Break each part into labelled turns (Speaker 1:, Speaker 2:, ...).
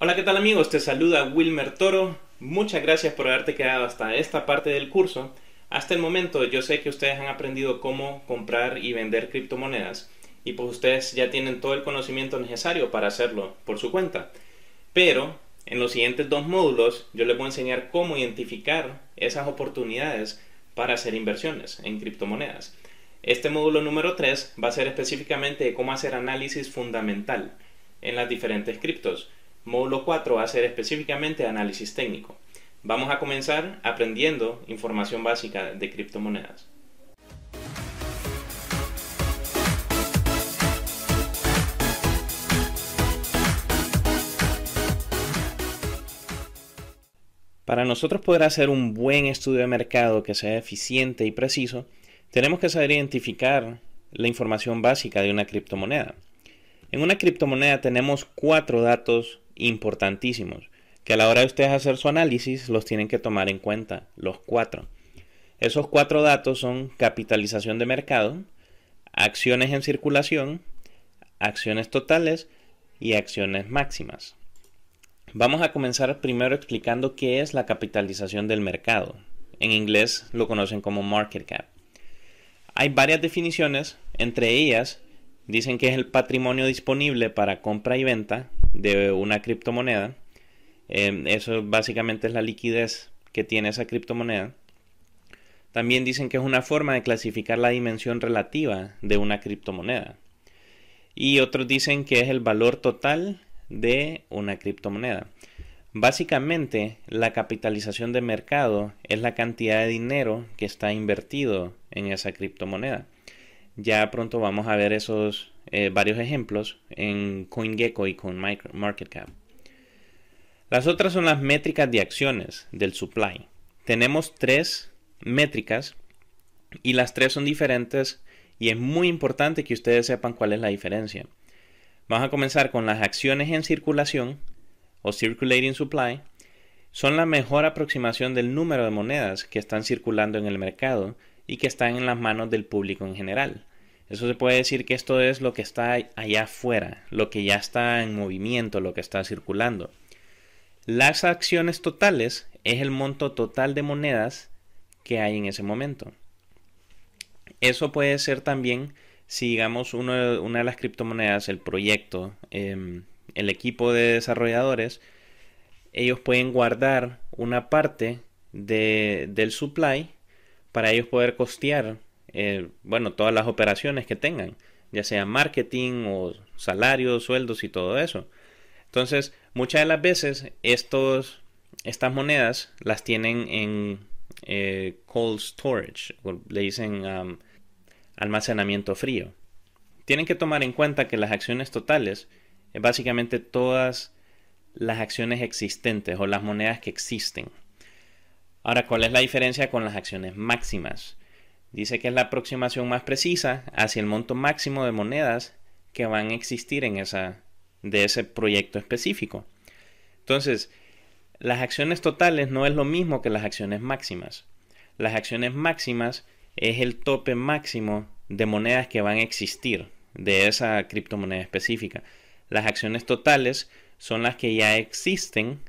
Speaker 1: Hola, ¿qué tal amigos? Te saluda Wilmer Toro. Muchas gracias por haberte quedado hasta esta parte del curso. Hasta el momento yo sé que ustedes han aprendido cómo comprar y vender criptomonedas y pues ustedes ya tienen todo el conocimiento necesario para hacerlo por su cuenta. Pero en los siguientes dos módulos yo les voy a enseñar cómo identificar esas oportunidades para hacer inversiones en criptomonedas. Este módulo número 3 va a ser específicamente de cómo hacer análisis fundamental en las diferentes criptos. Módulo 4 va a ser específicamente análisis técnico. Vamos a comenzar aprendiendo información básica de criptomonedas. Para nosotros poder hacer un buen estudio de mercado que sea eficiente y preciso, tenemos que saber identificar la información básica de una criptomoneda. En una criptomoneda tenemos cuatro datos importantísimos que a la hora de ustedes hacer su análisis los tienen que tomar en cuenta, los cuatro. Esos cuatro datos son capitalización de mercado, acciones en circulación, acciones totales y acciones máximas. Vamos a comenzar primero explicando qué es la capitalización del mercado. En inglés lo conocen como market cap. Hay varias definiciones, entre ellas dicen que es el patrimonio disponible para compra y venta de una criptomoneda. Em, eso básicamente es la liquidez que tiene esa criptomoneda. También dicen que es una forma de clasificar la dimensión relativa de una criptomoneda. Y otros dicen que es el valor total de una criptomoneda. Básicamente, la capitalización de mercado es la cantidad de dinero que está invertido en esa criptomoneda. Ya pronto vamos a ver esos eh, varios ejemplos en CoinGecko y CoinMarketCap. Las otras son las métricas de acciones del supply. Tenemos tres métricas y las tres son diferentes y es muy importante que ustedes sepan cuál es la diferencia. Vamos a comenzar con las acciones en circulación o circulating supply. Son la mejor aproximación del número de monedas que están circulando en el mercado y que están en las manos del público en general. Eso se puede decir que esto es lo que está allá afuera, lo que ya está en movimiento, lo que está circulando. Las acciones totales es el monto total de monedas que hay en ese momento. Eso puede ser también si digamos una de las criptomonedas, el proyecto, em, el equipo de desarrolladores, ellos pueden guardar una parte del supply para ellos poder costear eh, bueno, todas las operaciones que tengan, ya sea marketing o salarios, sueldos y todo eso. Entonces, muchas de las veces estos, estas monedas las tienen en eh, cold storage, le dicen um, almacenamiento frío. Tienen que tomar en cuenta que las acciones totales es básicamente todas las acciones existentes o las monedas que existen. Ahora, ¿cuál es la diferencia con las acciones máximas? Dice que es la aproximación más precisa hacia el monto máximo de monedas que van a existir en esa, de ese proyecto específico. Entonces, las acciones totales no es lo mismo que las acciones máximas. Las acciones máximas es el tope máximo de monedas que van a existir de esa criptomoneda específica. Las acciones totales son las que ya existen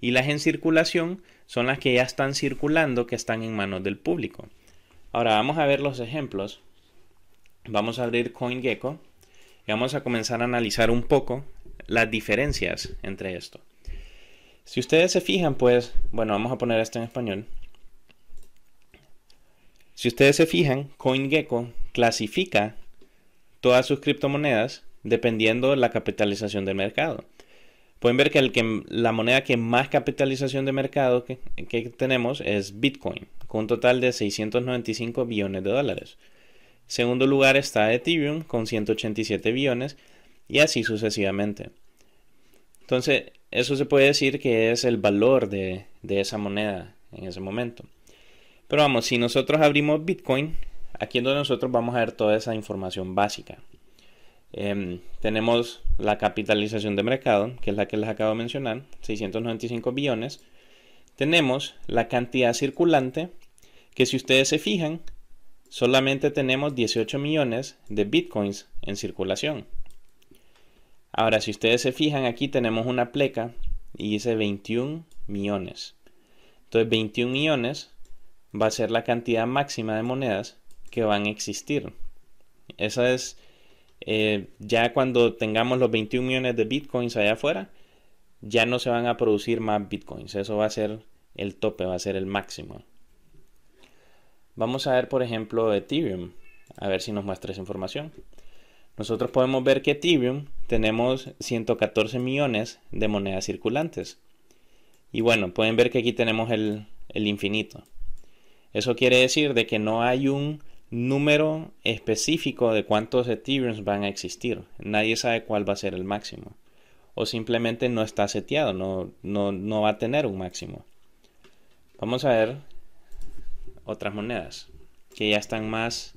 Speaker 1: y las en circulación son las que ya están circulando que están en manos del público. Ahora vamos a ver los ejemplos. Vamos a abrir CoinGecko y vamos a comenzar a analizar un poco las diferencias entre esto. Si ustedes se fijan, pues, bueno, vamos a poner esto en español. Si ustedes se fijan, CoinGecko clasifica todas sus criptomonedas dependiendo de la capitalización del mercado. Pueden ver que, el que la moneda que más capitalización de mercado que tenemos es Bitcoin, con un total de 695 billones de dólares. Segundo lugar está Ethereum con 187 billones y así sucesivamente. Entonces, eso se puede decir que es el valor de, esa moneda en ese momento. Pero vamos, si nosotros abrimos Bitcoin, aquí es donde nosotros vamos a ver toda esa información básica. Em, tenemos la capitalización de mercado, que es la que les acabo de mencionar, 695 billones tenemos la cantidad circulante, que si ustedes se fijan, solamente tenemos 18 millones de bitcoins en circulación. Ahora, si ustedes se fijan, aquí tenemos una pleca y dice 21 millones. Entonces, 21 millones va a ser la cantidad máxima de monedas que van a existir. Esa es eh, ya cuando tengamos los 21 millones de bitcoins allá afuera, ya no se van a producir más bitcoins. Eso va a ser el tope, va a ser el máximo. Vamos a ver, por ejemplo, Ethereum. A ver si nos muestra esa información. Nosotros podemos ver que Ethereum tenemos 114 millones de monedas circulantes. Y bueno, pueden ver que aquí tenemos el, infinito. Eso quiere decir de que no hay un número específico de cuántos Ethereum van a existir. Nadie sabe cuál va a ser el máximo o simplemente no está seteado, no, no, va a tener un máximo. Vamos a ver otras monedas que ya están más,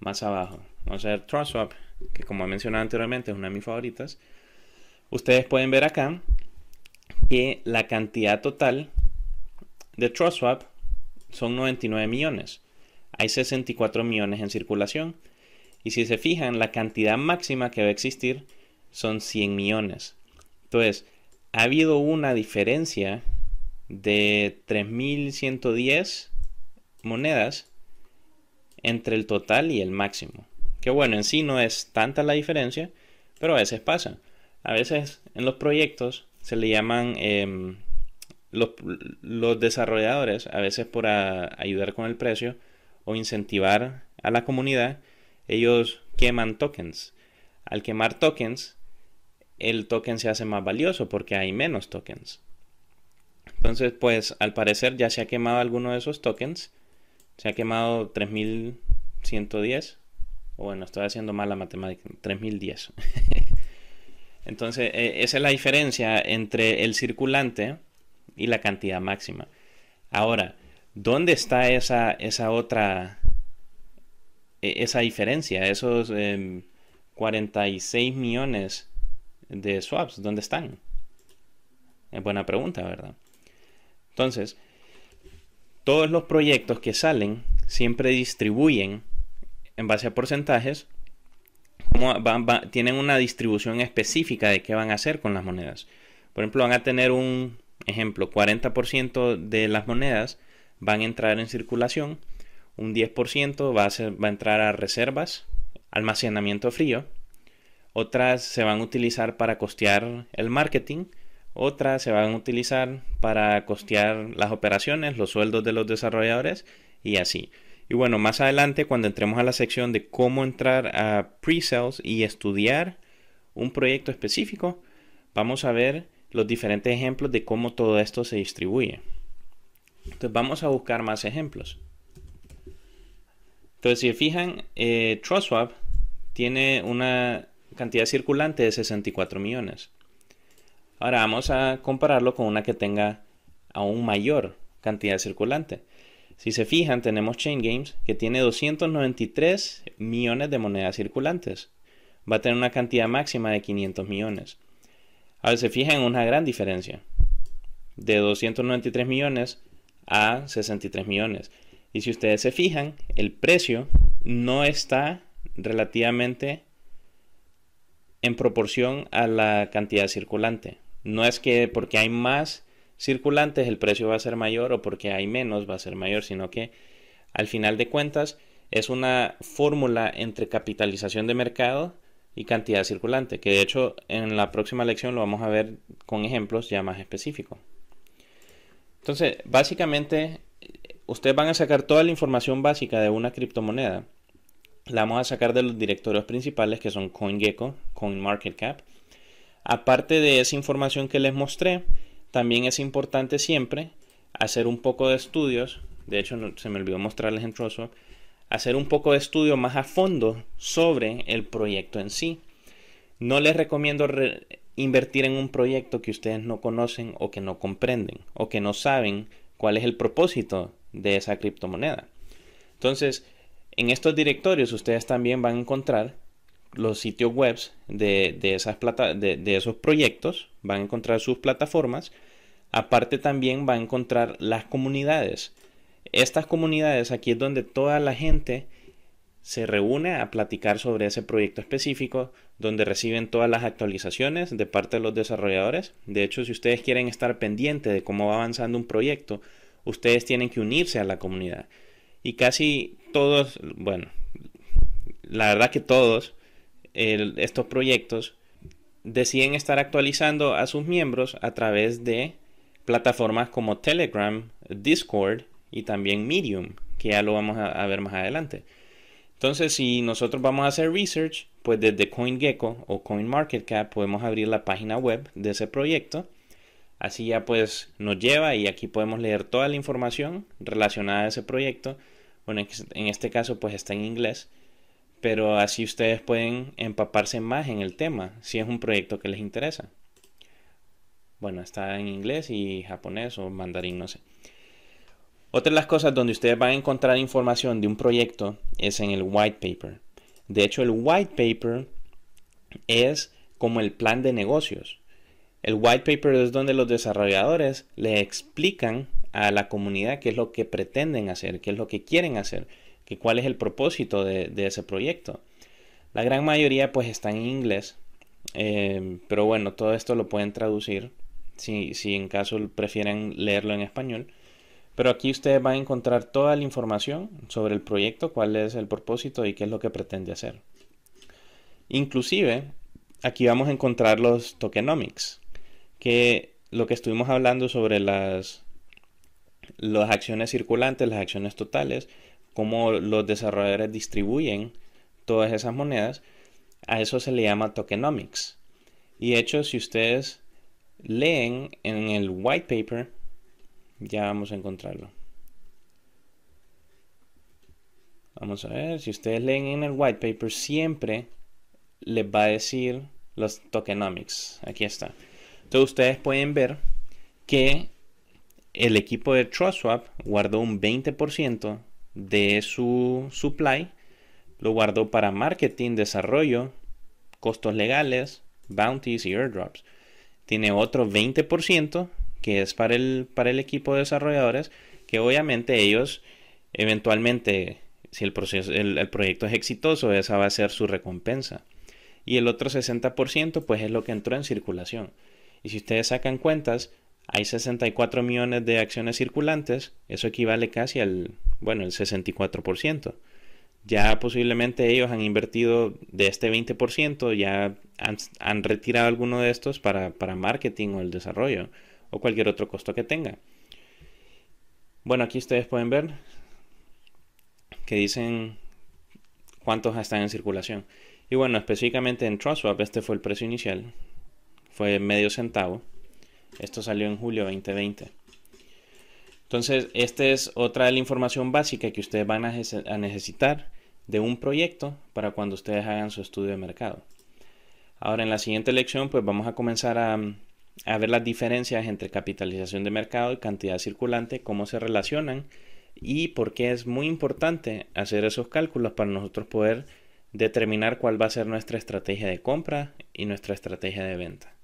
Speaker 1: más abajo. Vamos a ver TrustSwap, que como he mencionado anteriormente es una de mis favoritas. Ustedes pueden ver acá que la cantidad total de TrustSwap son 99 millones. Hay 64 millones en circulación. Y si se fijan, la cantidad máxima que va a existir son 100 millones. Entonces, ha habido una diferencia de 3.110 monedas entre el total y el máximo. Que bueno, en sí no es tanta la diferencia, pero a veces pasa. A veces en los proyectos se le llaman em, los, desarrolladores, a veces por ayudar con el precio o incentivar a la comunidad, ellos queman tokens. Al quemar tokens, el token se hace más valioso porque hay menos tokens. Entonces, pues al parecer ya se ha quemado alguno de esos tokens. Se ha quemado 3110. O bueno, estoy haciendo mal la matemática. 3010. Entonces, e, esa es la diferencia entre el circulante y la cantidad máxima. Ahora, ¿dónde está esa, esa otra, e, esa diferencia? Esos 46 em, millones de swaps? ¿Dónde están? Es buena pregunta, ¿verdad? Entonces, todos los proyectos que salen siempre distribuyen en base a porcentajes, como tienen una distribución específica de qué van a hacer con las monedas. Por ejemplo, van a tener un ejemplo, 40% de las monedas van a entrar en circulación, un 10% va a, ser, va a entrar a reservas, almacenamiento frío, otras se van a utilizar para costear el marketing, otras se van a utilizar para costear las operaciones, los sueldos de los desarrolladores y así. Y bueno, más adelante cuando entremos a la sección de cómo entrar a pre-sales y estudiar un proyecto específico, vamos a ver los diferentes ejemplos de cómo todo esto se distribuye. Entonces vamos a buscar más ejemplos. Entonces si fijan, eh, TrustSwap tiene una cantidad circulante de 64 millones. Ahora vamos a compararlo con una que tenga aún mayor cantidad circulante. Si se fijan, tenemos Chain Games que tiene 293 millones de monedas circulantes. Va a tener una cantidad máxima de 500 millones. Ahora se fijan en una gran diferencia. De 293 millones a 63 millones. Y si ustedes se fijan, el precio no está relativamente en proporción a la cantidad circulante. No es que porque hay más circulantes el precio va a ser mayor o porque hay menos va a ser mayor, sino que al final de cuentas es una fórmula entre capitalización de mercado y cantidad circulante, que de hecho en la próxima lección lo vamos a ver con ejemplos ya más específicos. Entonces, básicamente, eh, ustedes van a sacar toda la información básica de una criptomoneda la vamos a sacar de los directorios principales que son CoinGecko, CoinMarketCap. Aparte de esa información que les mostré, también es importante siempre hacer un poco de estudios. De hecho, se me olvidó mostrarles en trozo Hacer un poco de estudio más a fondo sobre el proyecto en sí. No les recomiendo invertir en un proyecto que ustedes no conocen o que no comprenden o que no saben cuál es el propósito de esa criptomoneda. Entonces, en estos directorios ustedes también van a encontrar los sitios web de, esos proyectos, van a encontrar sus plataformas. Aparte también van a encontrar las comunidades. Estas comunidades aquí es donde toda la gente se reúne a platicar sobre ese proyecto específico, donde reciben todas las actualizaciones de parte de los desarrolladores. De hecho, si ustedes quieren estar pendientes de cómo va avanzando un proyecto, ustedes tienen que unirse a la comunidad y casi todos, bueno, la verdad que todos estos proyectos deciden estar actualizando a sus miembros a través de plataformas como Telegram, Discord y también Medium, que ya lo vamos a, a ver más adelante. Entonces, si nosotros vamos a hacer research, pues desde CoinGecko o CoinMarketCap podemos abrir la página web de ese proyecto. Así ya pues nos lleva y aquí podemos leer toda la información relacionada a ese proyecto bueno, en este caso pues está en inglés, pero así ustedes pueden empaparse más en el tema, si es un proyecto que les interesa. Bueno, está en inglés y japonés o mandarín, no sé. Otra de las cosas donde ustedes van a encontrar información de un proyecto es en el white paper. De hecho, el white paper es como el plan de negocios. El white paper es donde los desarrolladores le explican a la comunidad qué es lo que pretenden hacer, qué es lo que quieren hacer, que cuál es el propósito de, ese proyecto. La gran mayoría pues está en inglés, em, pero bueno, todo esto lo pueden traducir si, si en caso prefieren leerlo en español. Pero aquí ustedes van a encontrar toda la información sobre el proyecto, cuál es el propósito y qué es lo que pretende hacer. Inclusive, aquí vamos a encontrar los tokenomics, que lo que estuvimos hablando sobre las las acciones circulantes, las acciones totales, como los desarrolladores distribuyen todas esas monedas, a eso se le llama tokenomics. Y de hecho, si ustedes leen en el white paper, ya vamos a encontrarlo. Vamos a ver, si ustedes leen en el white paper, siempre les va a decir los tokenomics. Aquí está. Entonces ustedes pueden ver que el equipo de TrustSwap guardó un 20% de su supply, lo guardó para marketing, desarrollo, costos legales, bounties y airdrops. Tiene otro 20% que es para el, para el equipo de desarrolladores, que obviamente ellos eventualmente, si el, proceso, el, el proyecto es exitoso, esa va a ser su recompensa. Y el otro 60% pues es lo que entró en circulación. Y si ustedes sacan cuentas, hay 64 millones de acciones circulantes, eso equivale casi al, bueno, el 64%. Ya posiblemente ellos han invertido de este 20%, ya han, retirado alguno de estos para, marketing o el desarrollo o cualquier otro costo que tenga. Bueno, aquí ustedes pueden ver que dicen cuántos están en circulación. Y bueno, específicamente en Trustwap este fue el precio inicial, fue medio centavo. Esto salió en julio 2020. Entonces, esta es otra de la información básica que ustedes van a, necesitar de un proyecto para cuando ustedes hagan su estudio de mercado. Ahora, en la siguiente lección, pues vamos a comenzar a, a ver las diferencias entre capitalización de mercado y cantidad circulante, cómo se relacionan y por qué es muy importante hacer esos cálculos para nosotros poder determinar cuál va a ser nuestra estrategia de compra y nuestra estrategia de venta.